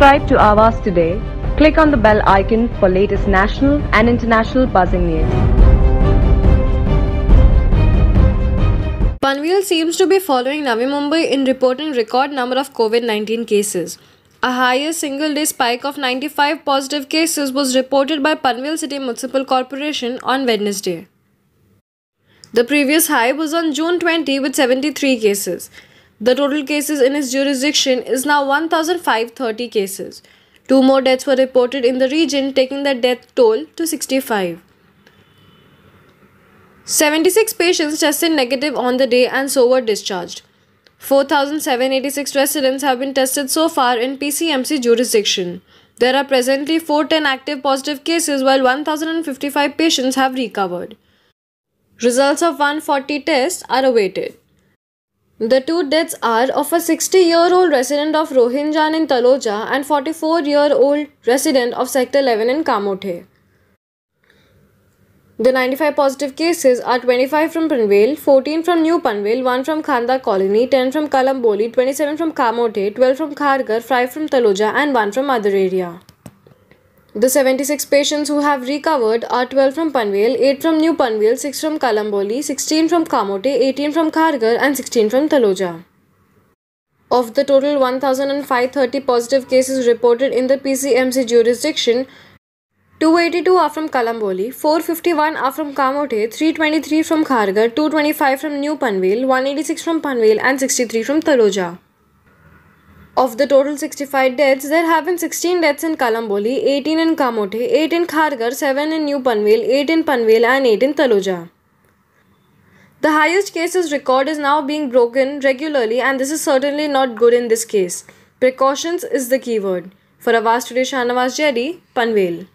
Subscribe to Avas today. Click on the bell icon for latest national and international buzzing news. Panvel seems to be following Navi Mumbai in reporting record number of COVID-19 cases. A higher single-day spike of 95 positive cases was reported by Panvel City Municipal Corporation on Wednesday. The previous high was on June 20 with 73 cases. The total cases in its jurisdiction is now 1,530 cases. Two more deaths were reported in the region, taking the death toll to 65. 76 patients tested negative on the day and so were discharged. 4,786 residents have been tested so far in PCMC jurisdiction. There are presently 410 active positive cases while 1,055 patients have recovered. Results of 140 tests are awaited. The two deaths are of a 60-year-old resident of Rohingyan in Taloja and 44-year-old resident of Sector 11 in Kamothe. The 95 positive cases are 25 from Panvel, 14 from New Panvel, 1 from Khanda Colony, 10 from Kalamboli, 27 from Kamote, 12 from Khargar, 5 from Taloja and 1 from other area. The 76 patients who have recovered are 12 from Panvel, 8 from New Panvel, 6 from Kalamboli, 16 from Kamote, 18 from Khargar and 16 from Taloja. Of the total 1,530 positive cases reported in the PCMC jurisdiction, 282 are from Kalamboli, 451 are from Kamote, 323 from Khargar, 225 from New Panvel, 186 from Panvel and 63 from Taloja. Of the total 65 deaths, there have been 16 deaths in Kalamboli, 18 in Kamote, 8 in Khargar, 7 in New Panvel, 8 in Panvel and 8 in Taloja. The highest cases record is now being broken regularly and this is certainly not good in this case. Precautions is the keyword. For Avas Today, Shanavas Jerry, Panvel.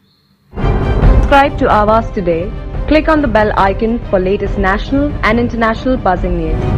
Subscribe to Avas Today. Click on the bell icon for latest national and international buzzing news.